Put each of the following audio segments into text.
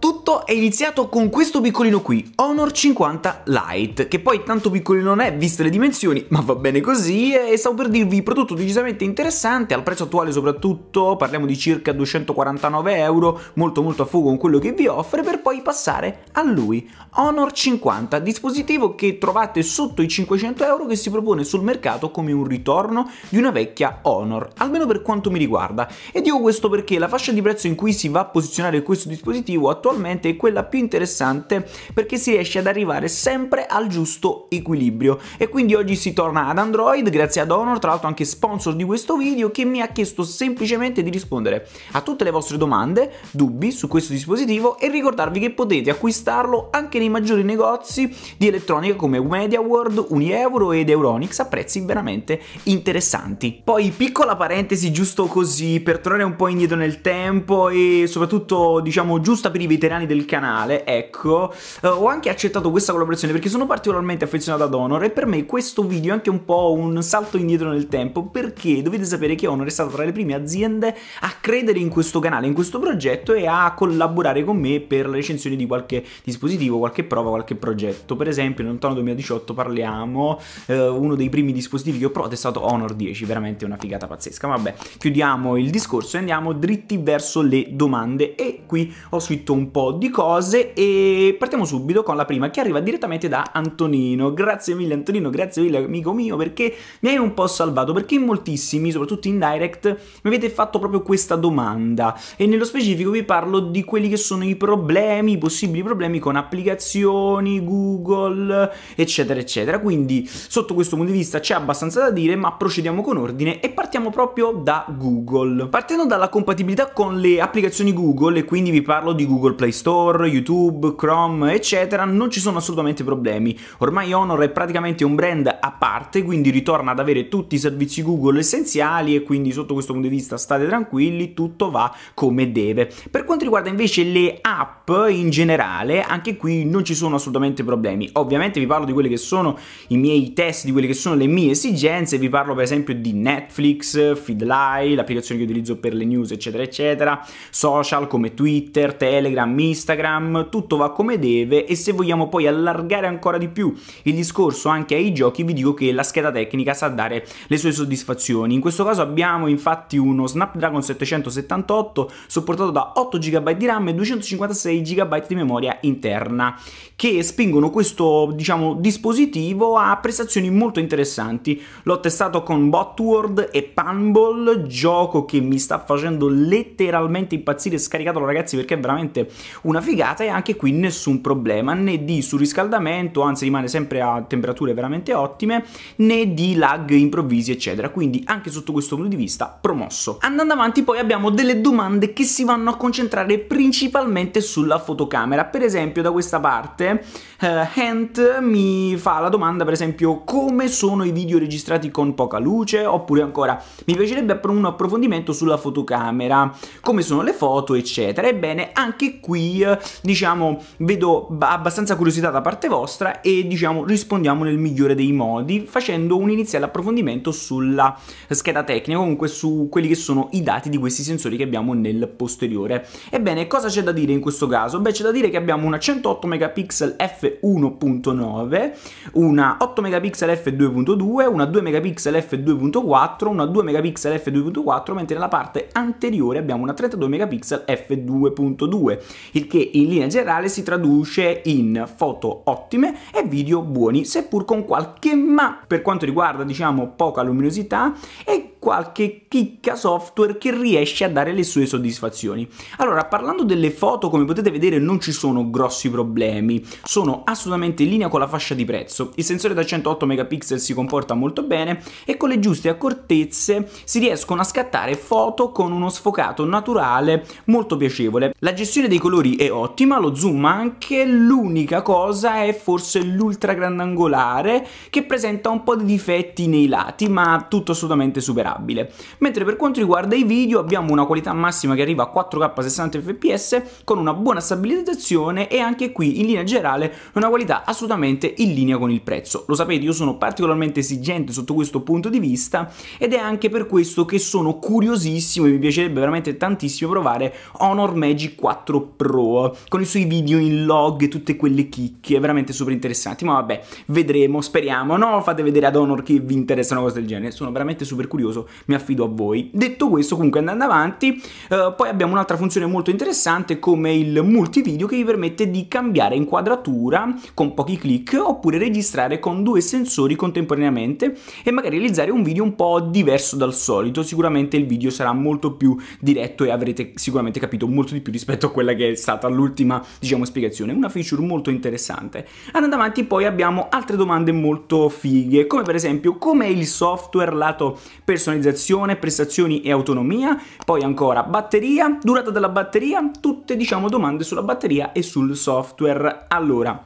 Tutto è iniziato con questo piccolino qui, Honor 50 Lite, che poi tanto piccolino non è viste le dimensioni, ma va bene così e stavo per dirvi prodotto decisamente interessante, al prezzo attuale soprattutto, parliamo di circa 249 euro, molto molto a fuoco con quello che vi offre, per poi passare a lui, Honor 50, dispositivo che trovate sotto i 500 euro che si propone sul mercato come un ritorno di una vecchia Honor, almeno per quanto mi riguarda, e dico questo perché la fascia di prezzo in cui si va a posizionare questo dispositivo attualmente attualmente è quella più interessante perché si riesce ad arrivare sempre al giusto equilibrio e quindi oggi si torna ad Android grazie ad Honor, tra l'altro anche sponsor di questo video che mi ha chiesto semplicemente di rispondere a tutte le vostre domande, dubbi su questo dispositivo e ricordarvi che potete acquistarlo anche nei maggiori negozi di elettronica come Media World, Unieuro ed Euronics a prezzi veramente interessanti. Poi piccola parentesi giusto così per tornare un po' indietro nel tempo e soprattutto diciamo giusta per i veterani del canale, ecco, uh, ho anche accettato questa collaborazione perché sono particolarmente affezionato ad Honor e per me questo video è anche un po' un salto indietro nel tempo perché dovete sapere che Honor è stata tra le prime aziende a credere in questo canale, in questo progetto e a collaborare con me per la recensione di qualche dispositivo, qualche prova, qualche progetto. Per esempio, nel lontano 2018 parliamo, eh, uno dei primi dispositivi che ho provato è stato Honor 10, veramente una figata pazzesca. Vabbè, chiudiamo il discorso e andiamo dritti verso le domande e qui ho scritto un po' di cose e partiamo subito con la prima che arriva direttamente da Antonino. Grazie mille Antonino, grazie mille amico mio perché mi hai un po' salvato, perché in moltissimi, soprattutto in direct, mi avete fatto proprio questa domanda e nello specifico vi parlo di quelli che sono i problemi, i possibili problemi con applicazioni, Google, eccetera, eccetera. Quindi sotto questo punto di vista c'è abbastanza da dire, ma procediamo con ordine e partiamo proprio da Google. Partendo dalla compatibilità con le applicazioni Google e quindi vi parlo di Google Play Store, YouTube, Chrome, eccetera, non ci sono assolutamente problemi. Ormai Honor è praticamente un brand a parte, quindi ritorna ad avere tutti i servizi Google essenziali e quindi sotto questo punto di vista state tranquilli, tutto va come deve. Per quanto riguarda invece le app in generale, anche qui non ci sono assolutamente problemi. Ovviamente vi parlo di quelli che sono i miei test, di quelle che sono le mie esigenze, vi parlo per esempio di Netflix, Feedly, l'applicazione che utilizzo per le news, eccetera, eccetera, social come Twitter, Telegram, Telegram, Instagram, tutto va come deve e se vogliamo poi allargare ancora di più il discorso anche ai giochi vi dico che la scheda tecnica sa dare le sue soddisfazioni. In questo caso abbiamo infatti uno Snapdragon 778 supportato da 8 GB di RAM e 256 GB di memoria interna che spingono questo diciamo dispositivo a prestazioni molto interessanti. L'ho testato con Botword e Panball, gioco che mi sta facendo letteralmente impazzire, scaricatelo ragazzi perché è veramente una figata e anche qui nessun problema né di surriscaldamento, anzi rimane sempre a temperature veramente ottime, né di lag improvvisi eccetera, quindi anche sotto questo punto di vista promosso. Andando avanti poi abbiamo delle domande che si vanno a concentrare principalmente sulla fotocamera, per esempio da questa parte eh, Hent mi fa la domanda per esempio come sono i video registrati con poca luce oppure ancora mi piacerebbe un approfondimento sulla fotocamera, come sono le foto eccetera, ebbene anche qui qui diciamo vedo abbastanza curiosità da parte vostra e diciamo rispondiamo nel migliore dei modi facendo un iniziale approfondimento sulla scheda tecnica comunque su quelli che sono i dati di questi sensori che abbiamo nel posteriore ebbene cosa c'è da dire in questo caso? beh c'è da dire che abbiamo una 108 megapixel f1.9 una 8 megapixel f2.2 una 2 megapixel f2.4 una 2 megapixel f2.4 mentre nella parte anteriore abbiamo una 32 megapixel f2.2 il che in linea generale si traduce in foto ottime e video buoni, seppur con qualche ma per quanto riguarda diciamo poca luminosità e qualche chicca software che riesce a dare le sue soddisfazioni. Allora, parlando delle foto, come potete vedere non ci sono grossi problemi, sono assolutamente in linea con la fascia di prezzo. Il sensore da 108 megapixel si comporta molto bene e con le giuste accortezze si riescono a scattare foto con uno sfocato naturale molto piacevole. La gestione dei colori è ottima, lo zoom anche, l'unica cosa è forse l'ultra grandangolare che presenta un po' di difetti nei lati, ma tutto assolutamente superato stabile. Mentre per quanto riguarda i video abbiamo una qualità massima che arriva a 4K 60 fps con una buona stabilizzazione e anche qui in linea generale una qualità assolutamente in linea con il prezzo. Lo sapete io sono particolarmente esigente sotto questo punto di vista ed è anche per questo che sono curiosissimo e mi piacerebbe veramente tantissimo provare Honor Magic 4 Pro con i suoi video in log e tutte quelle chicche veramente super interessanti ma vabbè vedremo speriamo no fate vedere ad Honor che vi interessano cose del genere sono veramente super curioso mi affido a voi. Detto questo, comunque andando avanti, eh, poi abbiamo un'altra funzione molto interessante come il multivideo che vi permette di cambiare inquadratura con pochi clic oppure registrare con due sensori contemporaneamente e magari realizzare un video un po' diverso dal solito. Sicuramente il video sarà molto più diretto e avrete sicuramente capito molto di più rispetto a quella che è stata l'ultima, diciamo, spiegazione. Una feature molto interessante. Andando avanti poi abbiamo altre domande molto fighe, come per esempio come il software lato personale personalizzazione, prestazioni e autonomia, poi ancora batteria, durata della batteria, tutte diciamo domande sulla batteria e sul software. Allora,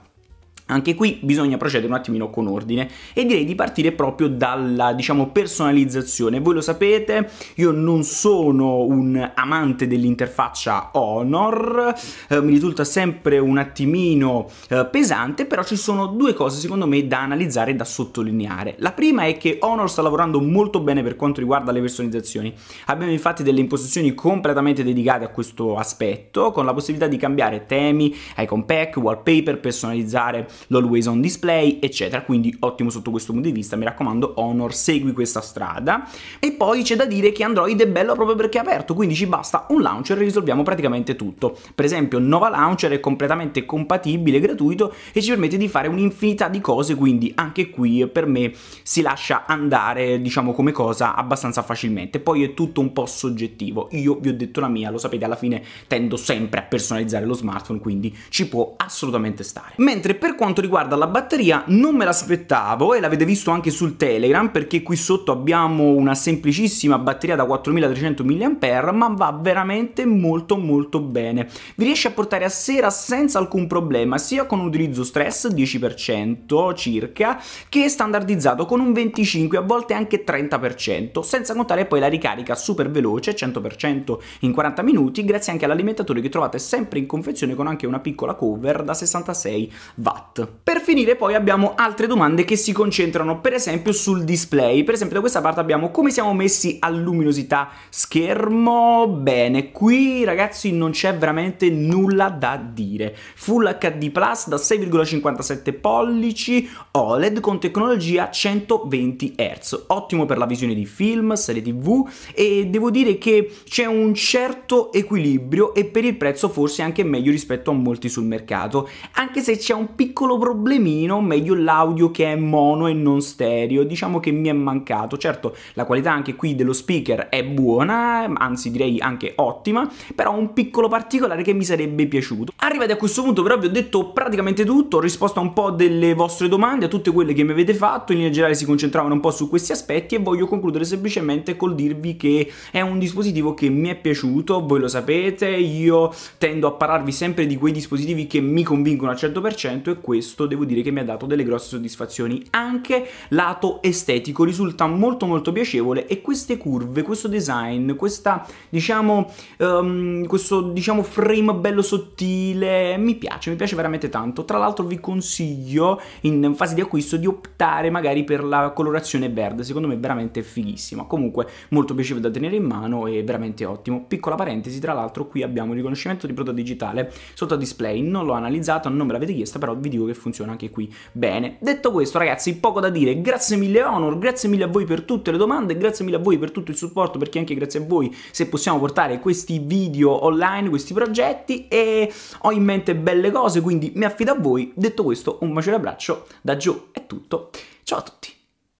anche qui bisogna procedere un attimino con ordine e direi di partire proprio dalla, diciamo, personalizzazione. Voi lo sapete, io non sono un amante dell'interfaccia Honor, eh, mi risulta sempre un attimino eh, pesante, però ci sono due cose secondo me da analizzare e da sottolineare. La prima è che Honor sta lavorando molto bene per quanto riguarda le personalizzazioni. Abbiamo infatti delle impostazioni completamente dedicate a questo aspetto, con la possibilità di cambiare temi, icon pack, wallpaper, personalizzare l'always on display, eccetera. Quindi ottimo sotto questo punto di vista, mi raccomando Honor, segui questa strada. E poi c'è da dire che Android è bello proprio perché è aperto, quindi ci basta un launcher e risolviamo praticamente tutto. Per esempio Nova Launcher è completamente compatibile, gratuito e ci permette di fare un'infinità di cose, quindi anche qui per me si lascia andare, diciamo, come cosa abbastanza facilmente. Poi è tutto un po' soggettivo. Io vi ho detto la mia, lo sapete, alla fine tendo sempre a personalizzare lo smartphone, quindi ci può assolutamente stare. Mentre per quanto riguarda la batteria non me l'aspettavo e l'avete visto anche sul Telegram perché qui sotto abbiamo una semplicissima batteria da 4300 mAh ma va veramente molto molto bene. Vi riesce a portare a sera senza alcun problema sia con un utilizzo stress 10% circa che standardizzato con un 25 a volte anche 30% senza contare poi la ricarica super veloce 100% in 40 minuti grazie anche all'alimentatore che trovate sempre in confezione con anche una piccola cover da 66 watt chat. Per finire poi abbiamo altre domande che si concentrano per esempio sul display, per esempio da questa parte abbiamo come siamo messi a luminosità schermo, bene, qui ragazzi non c'è veramente nulla da dire, Full HD Plus da 6,57 pollici, OLED con tecnologia 120 Hz, ottimo per la visione di film, serie tv e devo dire che c'è un certo equilibrio e per il prezzo forse anche meglio rispetto a molti sul mercato, anche se c'è un piccolo piccolo problemino, meglio l'audio che è mono e non stereo, diciamo che mi è mancato. Certo, la qualità anche qui dello speaker è buona, anzi direi anche ottima, però un piccolo particolare che mi sarebbe piaciuto. Arrivati a questo punto però vi ho detto praticamente tutto, ho risposto a un po' delle vostre domande, a tutte quelle che mi avete fatto, in linea generale si concentravano un po' su questi aspetti e voglio concludere semplicemente col dirvi che è un dispositivo che mi è piaciuto, voi lo sapete, io tendo a parlarvi sempre di quei dispositivi che mi convincono al 100% e quelli questo devo dire che mi ha dato delle grosse soddisfazioni, anche lato estetico risulta molto molto piacevole e queste curve, questo design, questa diciamo um, questo diciamo frame bello sottile mi piace, mi piace veramente tanto. Tra l'altro vi consiglio in fase di acquisto di optare magari per la colorazione verde, secondo me è veramente fighissima. Comunque molto piacevole da tenere in mano e veramente ottimo. Piccola parentesi, tra l'altro qui abbiamo il riconoscimento di prodotto digitale sotto a display, non l'ho analizzato, non me l'avete chiesto però vi dico dico che funziona anche qui bene. Detto questo ragazzi, poco da dire, grazie mille Honor, grazie mille a voi per tutte le domande, grazie mille a voi per tutto il supporto, perché anche grazie a voi se possiamo portare questi video online, questi progetti e ho in mente belle cose. quindi mi affido a voi. Detto questo, un bacio e abbraccio da Gio, è tutto. Ciao a tutti!